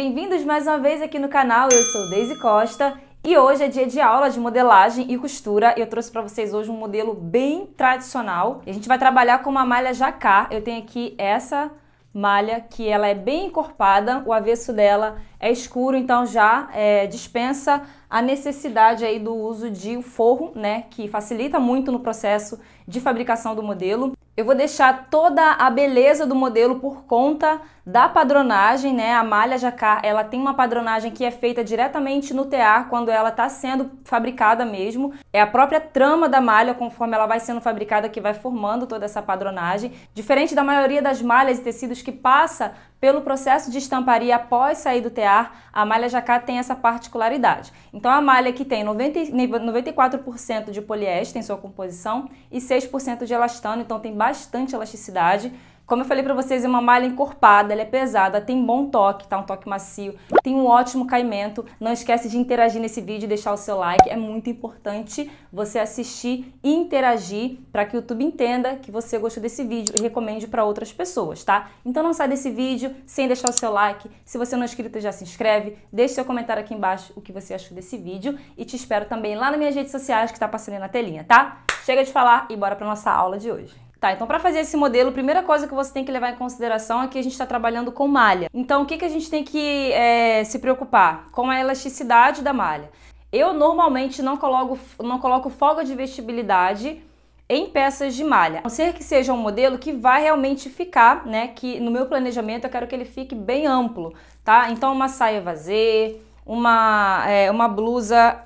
bem-vindos mais uma vez aqui no canal. Eu sou Daisy Costa e hoje é dia de aula de modelagem e costura. Eu trouxe para vocês hoje um modelo bem tradicional. A gente vai trabalhar com uma malha jacá. Eu tenho aqui essa malha que ela é bem encorpada, o avesso dela é escuro, então já é, dispensa a necessidade aí do uso de forro, né, que facilita muito no processo de fabricação do modelo. Eu vou deixar toda a beleza do modelo por conta da padronagem, né? A malha jacar, ela tem uma padronagem que é feita diretamente no tear quando ela está sendo fabricada mesmo. É a própria trama da malha, conforme ela vai sendo fabricada, que vai formando toda essa padronagem. Diferente da maioria das malhas e tecidos que passa pelo processo de estamparia após sair do tear, a malha jacá tem essa particularidade. Então, a malha que tem 90, 94% de poliéster em sua composição e 6% de elastano, então tem bastante elasticidade, como eu falei para vocês, é uma malha encorpada, ela é pesada, tem bom toque, tá? Um toque macio, tem um ótimo caimento. Não esquece de interagir nesse vídeo e deixar o seu like. É muito importante você assistir e interagir para que o YouTube entenda que você gostou desse vídeo e recomende para outras pessoas, tá? Então não sai desse vídeo sem deixar o seu like. Se você não é inscrito, já se inscreve. Deixe seu comentário aqui embaixo o que você achou desse vídeo e te espero também lá nas minhas redes sociais que tá passando aí na telinha, tá? Chega de falar e bora para nossa aula de hoje. Tá, então para fazer esse modelo, a primeira coisa que você tem que levar em consideração é que a gente está trabalhando com malha. Então o que, que a gente tem que é, se preocupar? Com a elasticidade da malha. Eu normalmente não coloco, não coloco folga de vestibilidade em peças de malha, a não ser que seja um modelo que vai realmente ficar, né? Que no meu planejamento eu quero que ele fique bem amplo, tá? Então uma saia vazia, uma, é, uma blusa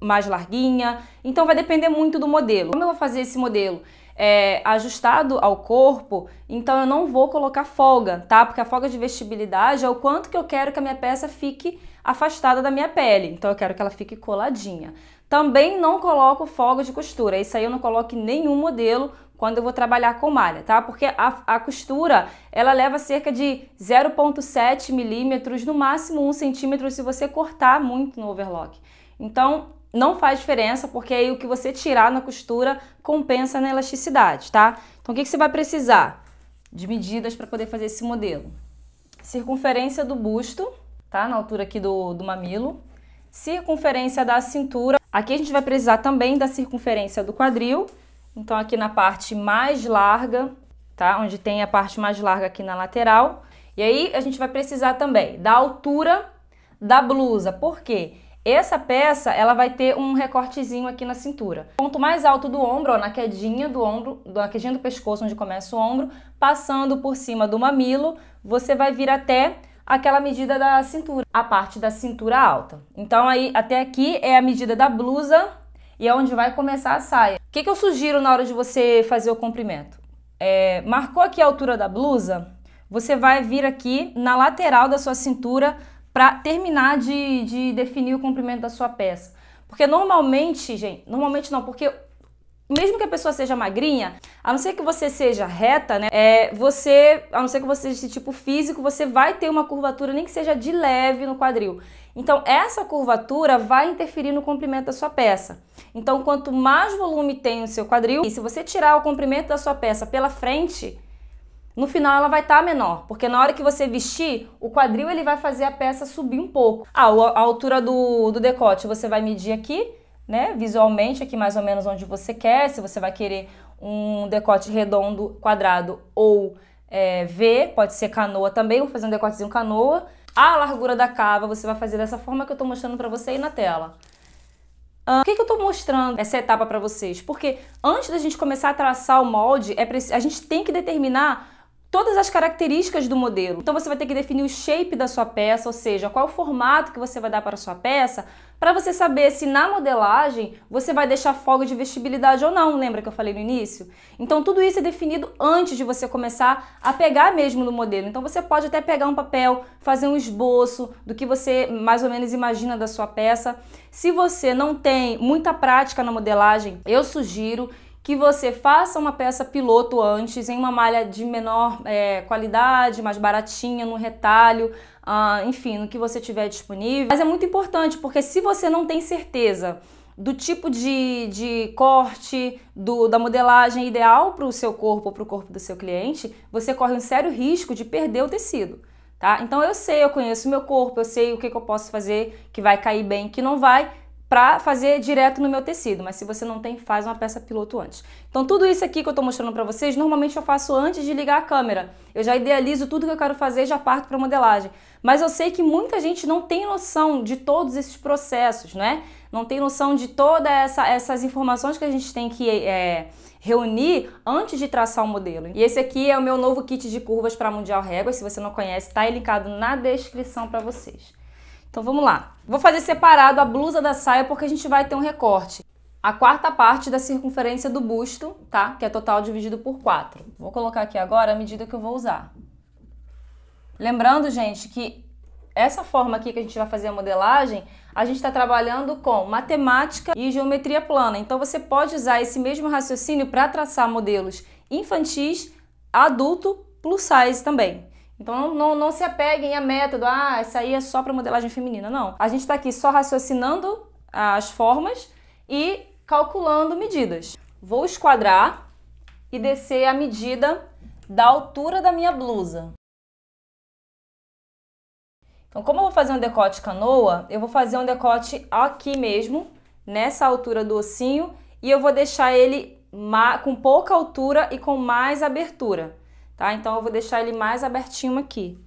mais larguinha, então vai depender muito do modelo. Como eu vou fazer esse modelo? é, ajustado ao corpo, então eu não vou colocar folga, tá? Porque a folga de vestibilidade é o quanto que eu quero que a minha peça fique afastada da minha pele, então eu quero que ela fique coladinha. Também não coloco folga de costura, isso aí eu não coloco em nenhum modelo quando eu vou trabalhar com malha, tá? Porque a, a costura, ela leva cerca de 0,7 milímetros, no máximo 1 centímetro se você cortar muito no overlock. Então, não faz diferença, porque aí o que você tirar na costura compensa na elasticidade, tá? Então, o que, que você vai precisar de medidas para poder fazer esse modelo? Circunferência do busto, tá? Na altura aqui do, do mamilo. Circunferência da cintura. Aqui a gente vai precisar também da circunferência do quadril. Então, aqui na parte mais larga, tá? Onde tem a parte mais larga aqui na lateral. E aí, a gente vai precisar também da altura da blusa. Por quê? Essa peça, ela vai ter um recortezinho aqui na cintura. Ponto mais alto do ombro, ó, na quedinha do ombro, na quedinha do pescoço, onde começa o ombro, passando por cima do mamilo, você vai vir até aquela medida da cintura, a parte da cintura alta. Então aí, até aqui é a medida da blusa e é onde vai começar a saia. O que, que eu sugiro na hora de você fazer o comprimento? É, marcou aqui a altura da blusa, você vai vir aqui na lateral da sua cintura, para terminar de, de definir o comprimento da sua peça. Porque normalmente, gente, normalmente não, porque mesmo que a pessoa seja magrinha, a não ser que você seja reta, né? É, você, a não ser que você seja esse tipo físico, você vai ter uma curvatura, nem que seja de leve no quadril. Então, essa curvatura vai interferir no comprimento da sua peça. Então, quanto mais volume tem o seu quadril, e se você tirar o comprimento da sua peça pela frente, no final ela vai estar tá menor, porque na hora que você vestir, o quadril ele vai fazer a peça subir um pouco. Ah, a altura do, do decote você vai medir aqui, né, visualmente aqui mais ou menos onde você quer, se você vai querer um decote redondo, quadrado ou é, V, pode ser canoa também, vou fazer um decotezinho canoa. A largura da cava você vai fazer dessa forma que eu estou mostrando para você aí na tela. Ah, o que, que eu estou mostrando essa etapa para vocês? Porque antes da gente começar a traçar o molde, é a gente tem que determinar todas as características do modelo. Então você vai ter que definir o shape da sua peça, ou seja, qual o formato que você vai dar para a sua peça, para você saber se na modelagem você vai deixar folga de vestibilidade ou não, lembra que eu falei no início? Então tudo isso é definido antes de você começar a pegar mesmo no modelo. Então você pode até pegar um papel, fazer um esboço do que você mais ou menos imagina da sua peça. Se você não tem muita prática na modelagem, eu sugiro que você faça uma peça piloto antes em uma malha de menor é, qualidade, mais baratinha, no retalho, ah, enfim, no que você tiver disponível. Mas é muito importante porque se você não tem certeza do tipo de, de corte, do, da modelagem ideal para o seu corpo ou para o corpo do seu cliente, você corre um sério risco de perder o tecido. Tá? Então eu sei, eu conheço meu corpo, eu sei o que, que eu posso fazer que vai cair bem, que não vai, para fazer direto no meu tecido, mas se você não tem, faz uma peça piloto antes. Então tudo isso aqui que eu estou mostrando para vocês, normalmente eu faço antes de ligar a câmera. Eu já idealizo tudo que eu quero fazer e já parto para modelagem. Mas eu sei que muita gente não tem noção de todos esses processos, né? Não tem noção de todas essa, essas informações que a gente tem que é, reunir antes de traçar o um modelo. E esse aqui é o meu novo kit de curvas para Mundial Régua. Se você não conhece, está linkado na descrição para vocês. Então vamos lá. Vou fazer separado a blusa da saia porque a gente vai ter um recorte. A quarta parte da circunferência do busto, tá? Que é total dividido por 4. Vou colocar aqui agora a medida que eu vou usar. Lembrando, gente, que essa forma aqui que a gente vai fazer a modelagem, a gente está trabalhando com matemática e geometria plana. Então você pode usar esse mesmo raciocínio para traçar modelos infantis, adulto, plus size também. Então não, não se apeguem a método, ah, isso aí é só para modelagem feminina. Não. A gente está aqui só raciocinando as formas e calculando medidas. Vou esquadrar e descer a medida da altura da minha blusa. Então, como eu vou fazer um decote canoa, eu vou fazer um decote aqui mesmo, nessa altura do ossinho, e eu vou deixar ele com pouca altura e com mais abertura tá? Então eu vou deixar ele mais abertinho aqui.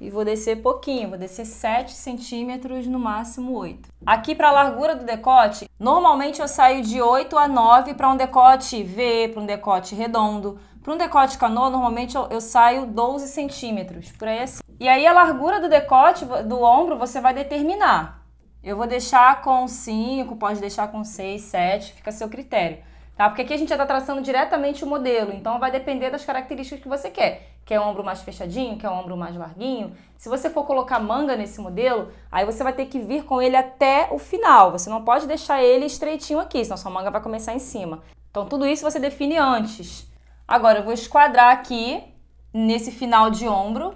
E vou descer pouquinho, vou descer 7 centímetros, no máximo 8. Aqui para a largura do decote, normalmente eu saio de 8 a 9 para um decote V, para um decote redondo. Para um decote canoa, normalmente eu, eu saio 12 centímetros, por aí assim. E aí a largura do decote, do ombro, você vai determinar. Eu vou deixar com 5, pode deixar com 6, 7, fica a seu critério tá? Porque aqui a gente já está traçando diretamente o modelo, então vai depender das características que você quer. Quer o ombro mais fechadinho, quer o ombro mais larguinho. Se você for colocar manga nesse modelo, aí você vai ter que vir com ele até o final. Você não pode deixar ele estreitinho aqui, senão sua manga vai começar em cima. Então tudo isso você define antes. Agora eu vou esquadrar aqui nesse final de ombro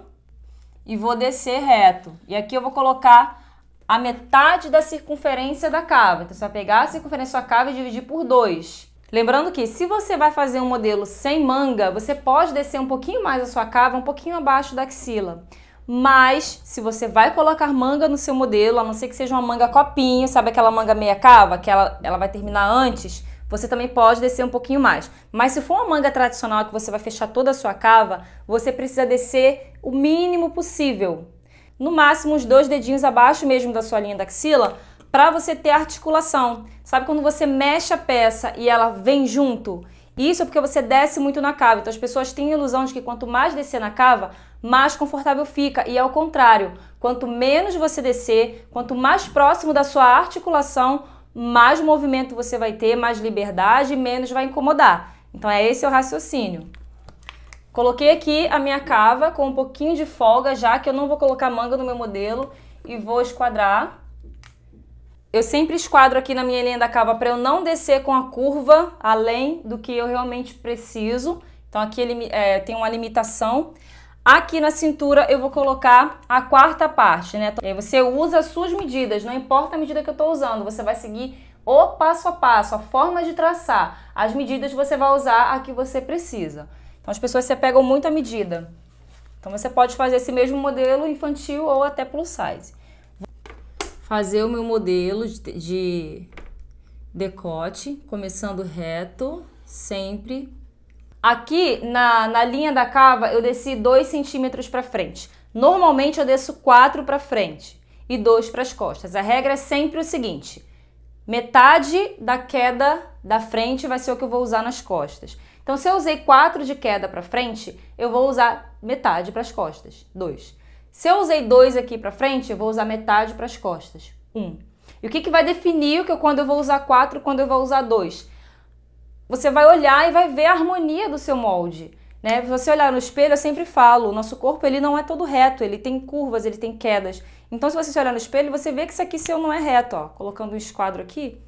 e vou descer reto. E aqui eu vou colocar a metade da circunferência da cava. Então você vai pegar a circunferência da sua cava e dividir por 2. Lembrando que se você vai fazer um modelo sem manga, você pode descer um pouquinho mais a sua cava, um pouquinho abaixo da axila. Mas se você vai colocar manga no seu modelo, a não ser que seja uma manga copinho, sabe aquela manga meia cava, que ela, ela vai terminar antes, você também pode descer um pouquinho mais. Mas se for uma manga tradicional que você vai fechar toda a sua cava, você precisa descer o mínimo possível. No máximo, os dois dedinhos abaixo mesmo da sua linha da axila, para você ter articulação. Sabe quando você mexe a peça e ela vem junto? Isso é porque você desce muito na cava. Então as pessoas têm a ilusão de que quanto mais descer na cava, mais confortável fica. E é o contrário. Quanto menos você descer, quanto mais próximo da sua articulação, mais movimento você vai ter, mais liberdade e menos vai incomodar. Então é esse o raciocínio. Coloquei aqui a minha cava com um pouquinho de folga, já que eu não vou colocar manga no meu modelo e vou esquadrar. Eu sempre esquadro aqui na minha linha da cava para eu não descer com a curva além do que eu realmente preciso. Então aqui ele é, tem uma limitação. Aqui na cintura eu vou colocar a quarta parte, né? Então, você usa as suas medidas, não importa a medida que eu estou usando, você vai seguir o passo a passo, a forma de traçar. As medidas você vai usar a que você precisa. Então as pessoas se pegam muito à medida. Então você pode fazer esse mesmo modelo infantil ou até plus size fazer o meu modelo de, de decote, começando reto, sempre. Aqui na, na linha da cava eu desci 2 centímetros para frente. Normalmente eu desço 4 para frente e 2 para as costas. A regra é sempre o seguinte, metade da queda da frente vai ser o que eu vou usar nas costas. Então se eu usei 4 de queda para frente, eu vou usar metade para as costas, 2. Se eu usei dois aqui para frente, eu vou usar metade para as costas. Um. E o que, que vai definir o que eu, quando eu vou usar quatro, quando eu vou usar dois? Você vai olhar e vai ver a harmonia do seu molde. Né? Se você olhar no espelho, eu sempre falo, o nosso corpo ele não é todo reto, ele tem curvas, ele tem quedas. Então, se você se olhar no espelho, você vê que isso aqui seu não é reto, ó. Colocando um esquadro aqui.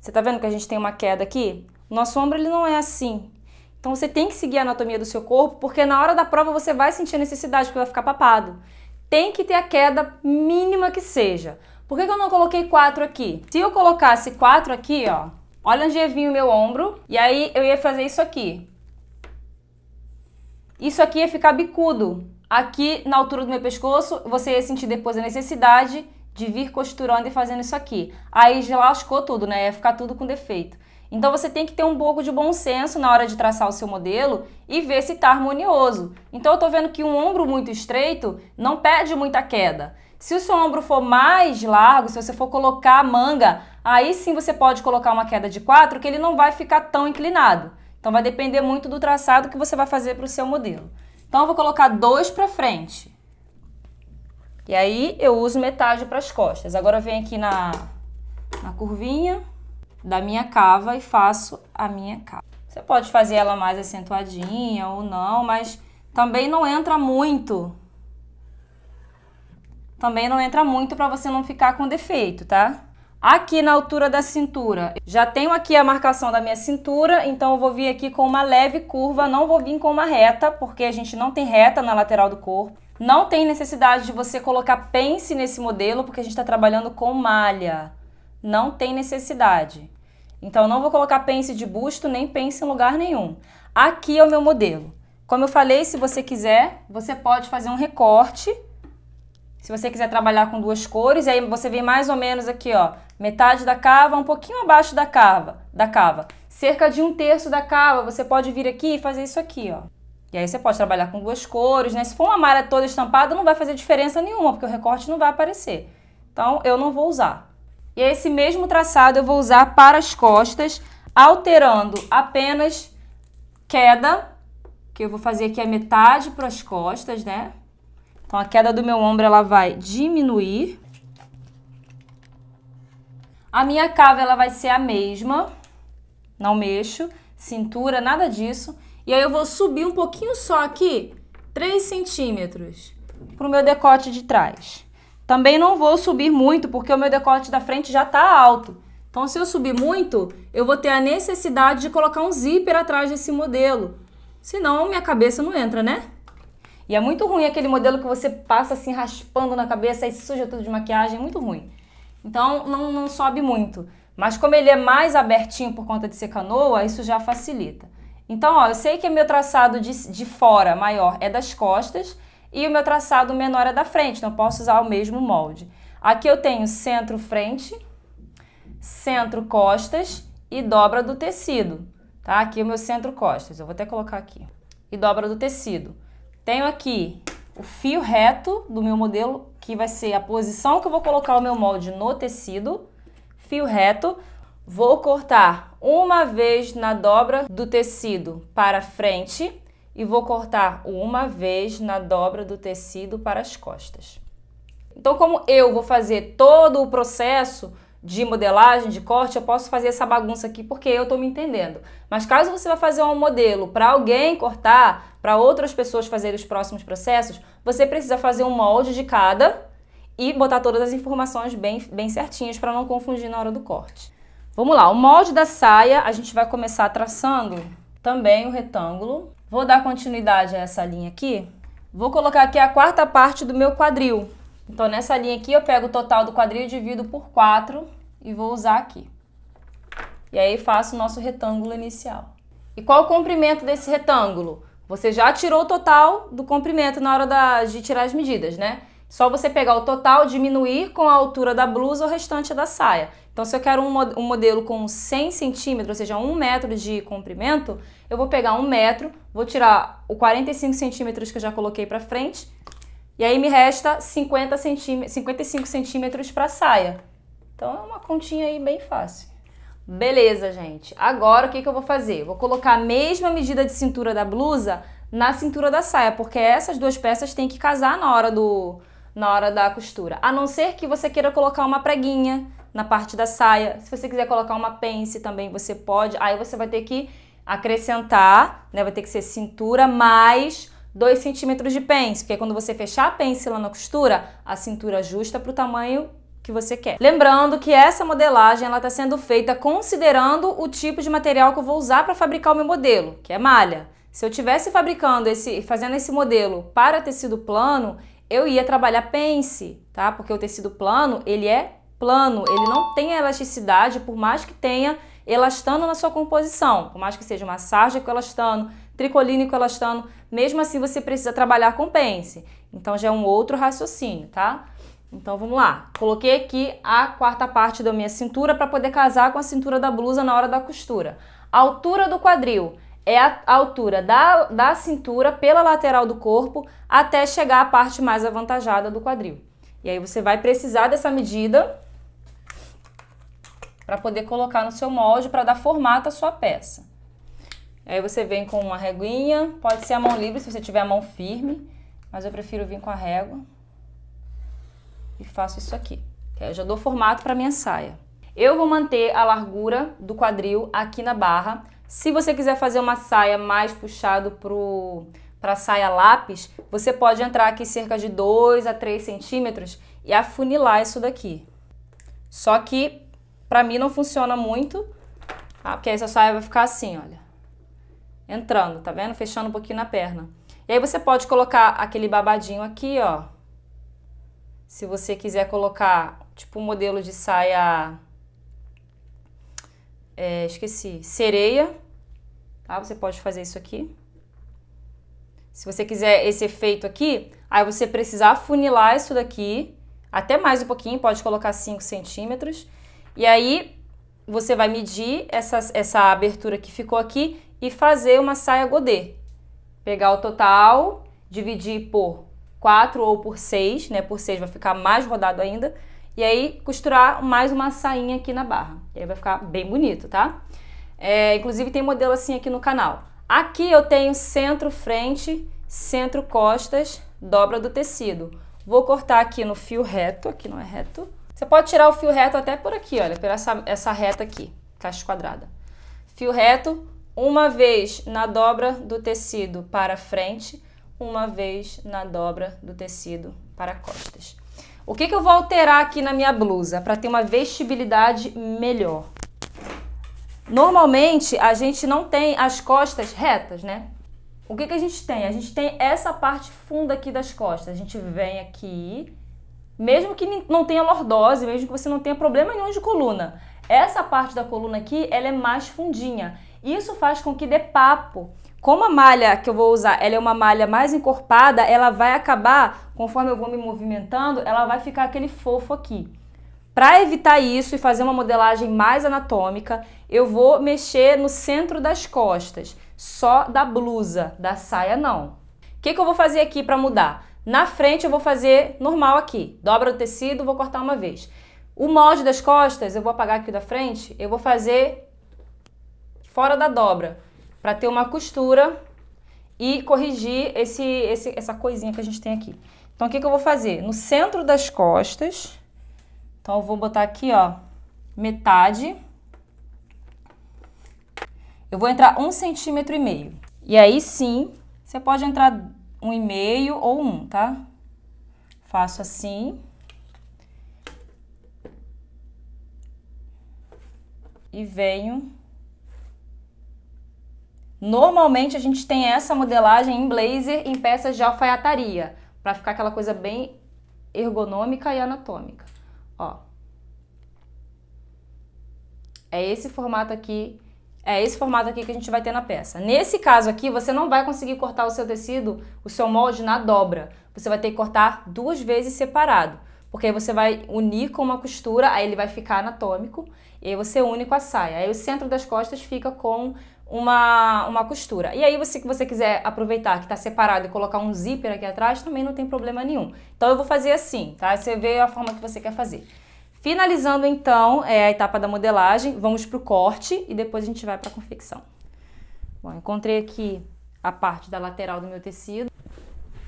Você tá vendo que a gente tem uma queda aqui? Nosso ombro ele não é assim. Então você tem que seguir a anatomia do seu corpo, porque na hora da prova você vai sentir a necessidade, porque vai ficar papado. Tem que ter a queda mínima que seja. Por que, que eu não coloquei 4 aqui? Se eu colocasse 4 aqui, ó, olha onde ia vir o meu ombro, e aí eu ia fazer isso aqui. Isso aqui ia ficar bicudo. Aqui na altura do meu pescoço, você ia sentir depois a necessidade de vir costurando e fazendo isso aqui. Aí já lascou tudo, né? Ia ficar tudo com defeito. Então você tem que ter um pouco de bom senso na hora de traçar o seu modelo e ver se está harmonioso. Então eu estou vendo que um ombro muito estreito não pede muita queda. Se o seu ombro for mais largo, se você for colocar a manga, aí sim você pode colocar uma queda de 4 que ele não vai ficar tão inclinado. Então vai depender muito do traçado que você vai fazer para o seu modelo. Então eu vou colocar dois para frente. E aí eu uso metade para as costas. Agora eu venho aqui na, na curvinha da minha cava e faço a minha cava. Você pode fazer ela mais acentuadinha ou não, mas também não entra muito. Também não entra muito para você não ficar com defeito, tá? Aqui na altura da cintura, já tenho aqui a marcação da minha cintura, então eu vou vir aqui com uma leve curva, não vou vir com uma reta, porque a gente não tem reta na lateral do corpo. Não tem necessidade de você colocar pence nesse modelo, porque a gente está trabalhando com malha não tem necessidade. Então, não vou colocar pence de busto nem pence em lugar nenhum. Aqui é o meu modelo. Como eu falei, se você quiser, você pode fazer um recorte. Se você quiser trabalhar com duas cores, aí você vem mais ou menos aqui, ó, metade da cava, um pouquinho abaixo da cava, da cava. Cerca de um terço da cava, você pode vir aqui e fazer isso aqui, ó. E aí você pode trabalhar com duas cores, né? Se for uma malha toda estampada, não vai fazer diferença nenhuma, porque o recorte não vai aparecer. Então, eu não vou usar. E esse mesmo traçado eu vou usar para as costas, alterando apenas queda, que eu vou fazer aqui a metade para as costas, né? Então, a queda do meu ombro, ela vai diminuir. A minha cava, ela vai ser a mesma. Não mexo. Cintura, nada disso. E aí, eu vou subir um pouquinho só aqui, 3 centímetros, para o meu decote de trás. Também não vou subir muito, porque o meu decote da frente já está alto. Então, se eu subir muito, eu vou ter a necessidade de colocar um zíper atrás desse modelo. Senão, minha cabeça não entra, né? E é muito ruim aquele modelo que você passa assim raspando na cabeça e suja tudo de maquiagem, é muito ruim. Então não, não sobe muito. Mas como ele é mais abertinho por conta de ser canoa, isso já facilita. Então, ó, eu sei que é meu traçado de, de fora maior é das costas, e o meu traçado menor é da frente, não posso usar o mesmo molde. Aqui eu tenho centro frente, centro costas e dobra do tecido, tá? Aqui é o meu centro costas, eu vou até colocar aqui. E dobra do tecido. Tenho aqui o fio reto do meu modelo, que vai ser a posição que eu vou colocar o meu molde no tecido, fio reto. Vou cortar uma vez na dobra do tecido para frente, e vou cortar uma vez na dobra do tecido para as costas. Então, como eu vou fazer todo o processo de modelagem, de corte, eu posso fazer essa bagunça aqui porque eu estou me entendendo. Mas caso você vá fazer um modelo para alguém cortar, para outras pessoas fazerem os próximos processos, você precisa fazer um molde de cada e botar todas as informações bem, bem certinhas para não confundir na hora do corte. Vamos lá, o molde da saia, a gente vai começar traçando também o retângulo Vou dar continuidade a essa linha aqui. Vou colocar aqui a quarta parte do meu quadril. Então, nessa linha aqui, eu pego o total do quadril e divido por 4 e vou usar aqui. E aí, faço o nosso retângulo inicial. E qual o comprimento desse retângulo? Você já tirou o total do comprimento na hora da, de tirar as medidas, né? Só você pegar o total, diminuir com a altura da blusa o restante da saia. Então, se eu quero um, um modelo com 100 centímetros, ou seja, 1 metro de comprimento, eu vou pegar 1 metro, vou tirar o 45 centímetros que eu já coloquei para frente, e aí me resta 50 centíme 55 centímetros para saia. Então, é uma continha aí bem fácil. Beleza, gente. Agora, o que, que eu vou fazer? Vou colocar a mesma medida de cintura da blusa na cintura da saia, porque essas duas peças têm que casar na hora do, na hora da costura. A não ser que você queira colocar uma preguinha na parte da saia. Se você quiser colocar uma pence também, você pode. Aí você vai ter que acrescentar, né? Vai ter que ser cintura mais 2 centímetros de pence, porque quando você fechar a pence lá na costura, a cintura ajusta para o tamanho que você quer. Lembrando que essa modelagem ela está sendo feita considerando o tipo de material que eu vou usar para fabricar o meu modelo, que é malha. Se eu tivesse fabricando esse, fazendo esse modelo para tecido plano, eu ia trabalhar pence, tá? Porque o tecido plano, ele é plano, ele não tem elasticidade, por mais que tenha elastano na sua composição, por mais que seja uma sarja com elastano, tricoline com elastano, mesmo assim você precisa trabalhar com pence. Então já é um outro raciocínio, tá? Então vamos lá. Coloquei aqui a quarta parte da minha cintura para poder casar com a cintura da blusa na hora da costura. A altura do quadril é a altura da, da cintura pela lateral do corpo até chegar à parte mais avantajada do quadril. E aí você vai precisar dessa medida para poder colocar no seu molde para dar formato à sua peça. aí você vem com uma reguinha, pode ser a mão livre se você tiver a mão firme, mas eu prefiro vir com a régua e faço isso aqui. Eu já dou formato para minha saia. Eu vou manter a largura do quadril aqui na barra, se você quiser fazer uma saia mais puxado para saia lápis, você pode entrar aqui cerca de 2 a 3 centímetros e afunilar isso daqui. Só que para mim não funciona muito, tá? porque essa saia vai ficar assim, olha. Entrando, tá vendo? Fechando um pouquinho na perna. E aí você pode colocar aquele babadinho aqui, ó. Se você quiser colocar, tipo, um modelo de saia é, esqueci, sereia, tá? Você pode fazer isso aqui. Se você quiser esse efeito aqui, aí você precisar funilar isso daqui, até mais um pouquinho, pode colocar 5 centímetros. E aí você vai medir essa, essa abertura que ficou aqui e fazer uma saia godê. Pegar o total, dividir por 4 ou por 6, né? Por 6 vai ficar mais rodado ainda. E aí costurar mais uma sainha aqui na barra. E aí vai ficar bem bonito, tá? É, inclusive tem modelo assim aqui no canal. Aqui eu tenho centro, frente, centro, costas, dobra do tecido. Vou cortar aqui no fio reto, aqui não é reto. Você pode tirar o fio reto até por aqui, olha, por essa, essa reta aqui, caixa quadrada. Fio reto, uma vez na dobra do tecido para frente, uma vez na dobra do tecido para costas. O que, que eu vou alterar aqui na minha blusa para ter uma vestibilidade melhor? Normalmente a gente não tem as costas retas, né? O que, que a gente tem? A gente tem essa parte funda aqui das costas. A gente vem aqui, mesmo que não tenha lordose, mesmo que você não tenha problema nenhum de coluna, essa parte da coluna aqui ela é mais fundinha. Isso faz com que dê papo. Como a malha que eu vou usar, ela é uma malha mais encorpada, ela vai acabar, conforme eu vou me movimentando, ela vai ficar aquele fofo aqui. Para evitar isso e fazer uma modelagem mais anatômica, eu vou mexer no centro das costas, só da blusa, da saia não. O que, que eu vou fazer aqui para mudar? Na frente eu vou fazer normal aqui, dobra o tecido, vou cortar uma vez. O molde das costas, eu vou apagar aqui da frente, eu vou fazer fora da dobra para ter uma costura e corrigir esse, esse, essa coisinha que a gente tem aqui. Então, o que, que eu vou fazer? No centro das costas, então eu vou botar aqui, ó, metade. Eu vou entrar um centímetro e meio. E aí sim, você pode entrar um e meio ou um, tá? Faço assim. E venho Normalmente a gente tem essa modelagem em blazer em peças de alfaiataria, para ficar aquela coisa bem ergonômica e anatômica. Ó. É esse formato aqui, é esse formato aqui que a gente vai ter na peça. Nesse caso aqui, você não vai conseguir cortar o seu tecido, o seu molde na dobra. Você vai ter que cortar duas vezes separado, porque aí você vai unir com uma costura, aí ele vai ficar anatômico, e aí você une com a saia. Aí o centro das costas fica com uma, uma costura. E aí, você, se você quiser aproveitar que está separado e colocar um zíper aqui atrás, também não tem problema nenhum. Então, eu vou fazer assim, tá? Você vê a forma que você quer fazer. Finalizando, então, é a etapa da modelagem, vamos para o corte e depois a gente vai para a confecção. Bom, encontrei aqui a parte da lateral do meu tecido.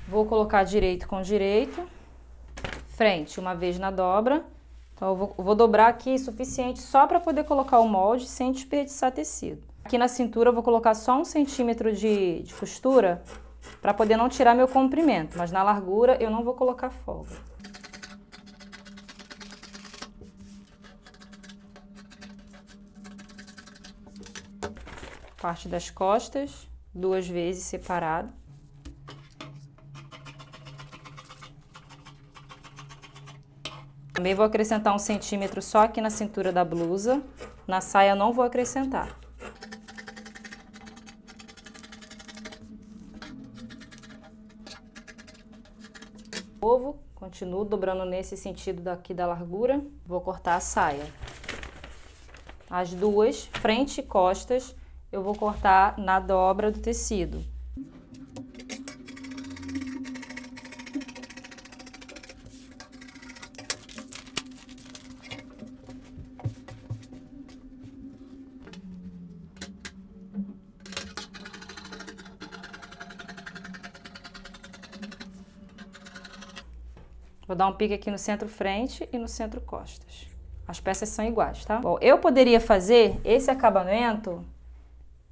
Vou colocar direito com direito, frente uma vez na dobra. Então, eu vou, vou dobrar aqui suficiente só para poder colocar o molde sem desperdiçar tecido. Aqui na cintura eu vou colocar só um centímetro de, de costura para poder não tirar meu comprimento, mas na largura eu não vou colocar folga. Parte das costas, duas vezes separado. Também vou acrescentar um centímetro só aqui na cintura da blusa. Na saia não vou acrescentar. Continuo dobrando nesse sentido daqui da largura. Vou cortar a saia. As duas, frente e costas, eu vou cortar na dobra do tecido. Vou dar um pique aqui no centro frente e no centro costas. As peças são iguais, tá? Bom, eu poderia fazer esse acabamento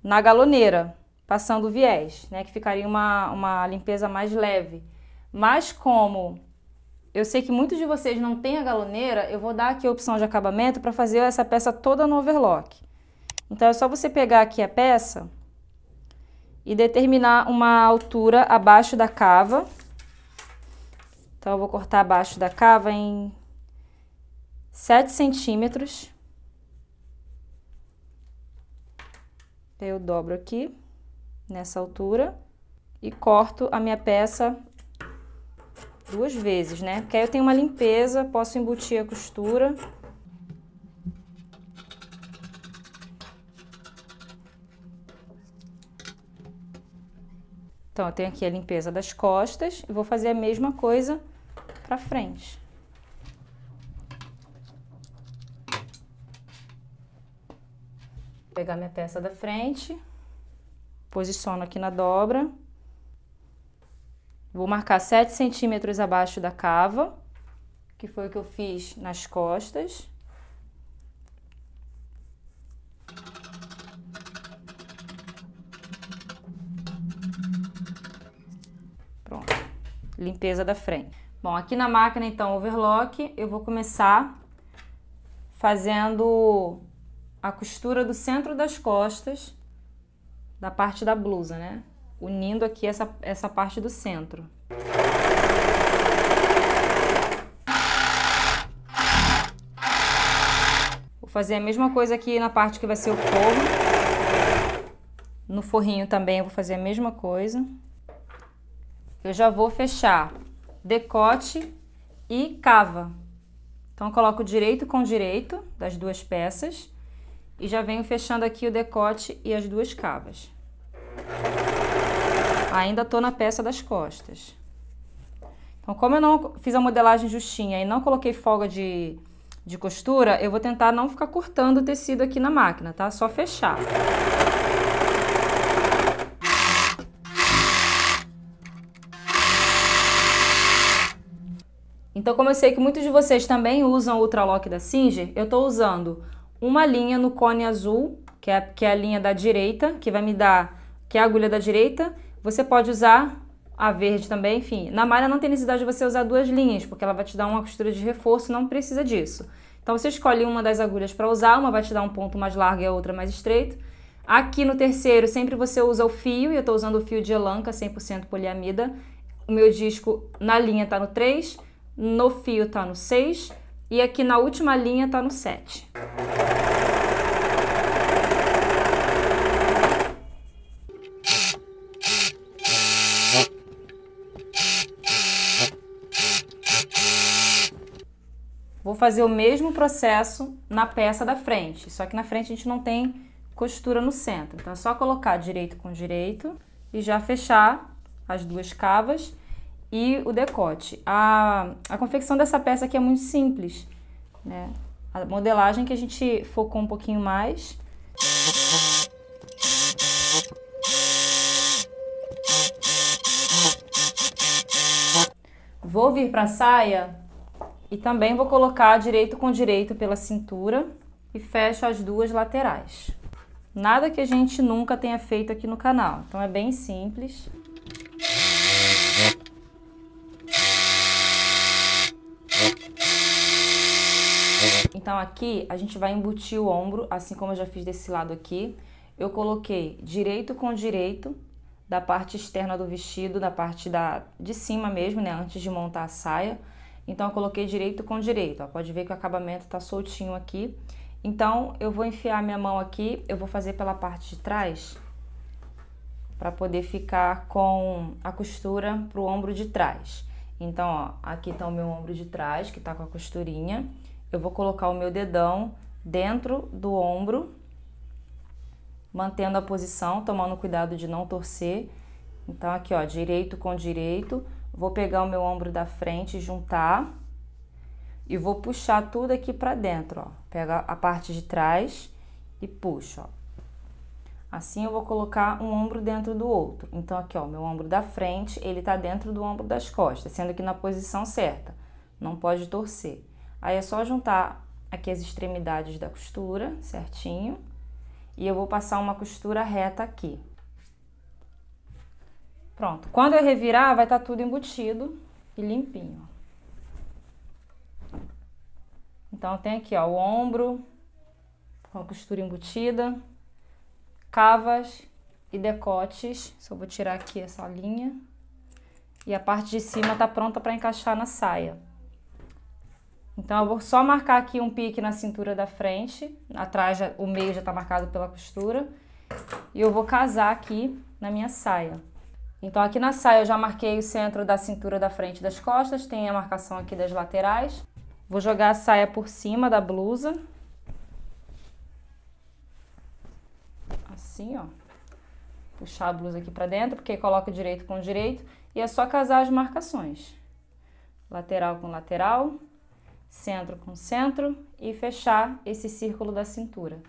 na galoneira, passando o viés, né? Que ficaria uma, uma limpeza mais leve. Mas como eu sei que muitos de vocês não têm a galoneira, eu vou dar aqui a opção de acabamento para fazer essa peça toda no overlock. Então é só você pegar aqui a peça e determinar uma altura abaixo da cava então, eu vou cortar abaixo da cava em 7 centímetros. Eu dobro aqui, nessa altura, e corto a minha peça duas vezes, né? Porque aí eu tenho uma limpeza, posso embutir a costura... Então, eu tenho aqui a limpeza das costas e vou fazer a mesma coisa para frente. Vou pegar minha peça da frente, posiciono aqui na dobra. Vou marcar 7 centímetros abaixo da cava, que foi o que eu fiz nas costas. limpeza da frente. Bom, aqui na máquina, então, overlock, eu vou começar fazendo a costura do centro das costas, da parte da blusa, né? Unindo aqui essa, essa parte do centro. Vou fazer a mesma coisa aqui na parte que vai ser o forro. No forrinho também eu vou fazer a mesma coisa eu já vou fechar decote e cava. Então, coloco direito com direito das duas peças e já venho fechando aqui o decote e as duas cavas. Ainda tô na peça das costas. Então, como eu não fiz a modelagem justinha e não coloquei folga de, de costura, eu vou tentar não ficar cortando o tecido aqui na máquina, tá? Só fechar. Então, como eu sei que muitos de vocês também usam o Ultralock da Singer, eu estou usando uma linha no cone azul, que é, que é a linha da direita, que vai me dar, que é a agulha da direita. Você pode usar a verde também, enfim. Na malha não tem necessidade de você usar duas linhas, porque ela vai te dar uma costura de reforço, não precisa disso. Então você escolhe uma das agulhas para usar, uma vai te dar um ponto mais largo e a outra mais estreito. Aqui no terceiro, sempre você usa o fio, e eu estou usando o fio de elanca, 100% poliamida. O meu disco na linha está no 3 no fio está no 6 e aqui na última linha está no 7. Vou fazer o mesmo processo na peça da frente, só que na frente a gente não tem costura no centro. Então é só colocar direito com direito e já fechar as duas cavas e o decote. A, a confecção dessa peça aqui é muito simples, né? A modelagem que a gente focou um pouquinho mais. Vou vir para a saia e também vou colocar direito com direito pela cintura e fecho as duas laterais. Nada que a gente nunca tenha feito aqui no canal, então é bem simples. Então aqui a gente vai embutir o ombro, assim como eu já fiz desse lado aqui. Eu coloquei direito com direito da parte externa do vestido, da parte da de cima mesmo, né, antes de montar a saia. Então eu coloquei direito com direito, ó. pode ver que o acabamento tá soltinho aqui. Então eu vou enfiar minha mão aqui, eu vou fazer pela parte de trás para poder ficar com a costura pro ombro de trás. Então, ó, aqui tá o meu ombro de trás, que tá com a costurinha eu vou colocar o meu dedão dentro do ombro, mantendo a posição, tomando cuidado de não torcer. Então, aqui, ó, direito com direito, vou pegar o meu ombro da frente, juntar e vou puxar tudo aqui pra dentro, ó. Pega a parte de trás e puxa, ó. Assim eu vou colocar um ombro dentro do outro. Então aqui, ó, meu ombro da frente, ele tá dentro do ombro das costas, sendo que na posição certa. Não pode torcer. Aí é só juntar aqui as extremidades da costura, certinho. E eu vou passar uma costura reta aqui. Pronto. Quando eu revirar, vai estar tá tudo embutido e limpinho. Então, tem aqui, ó, o ombro com a costura embutida, cavas e decotes. Só vou tirar aqui essa linha. E a parte de cima tá pronta para encaixar na saia. Então eu vou só marcar aqui um pique na cintura da frente, atrás já, o meio já está marcado pela costura, e eu vou casar aqui na minha saia. Então aqui na saia eu já marquei o centro da cintura da frente das costas, tem a marcação aqui das laterais. Vou jogar a saia por cima da blusa. Assim, ó. Puxar a blusa aqui para dentro, porque coloca direito com direito. E é só casar as marcações. Lateral com lateral, centro com centro e fechar esse círculo da cintura.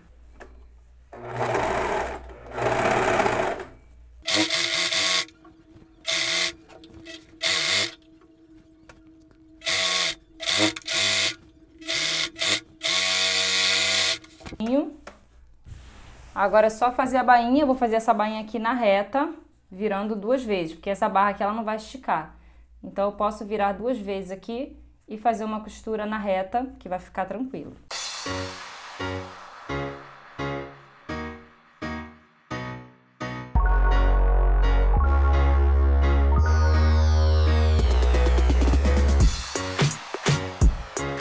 Agora é só fazer a bainha, eu vou fazer essa bainha aqui na reta, virando duas vezes, porque essa barra aqui ela não vai esticar. Então eu posso virar duas vezes aqui e fazer uma costura na reta, que vai ficar tranquilo.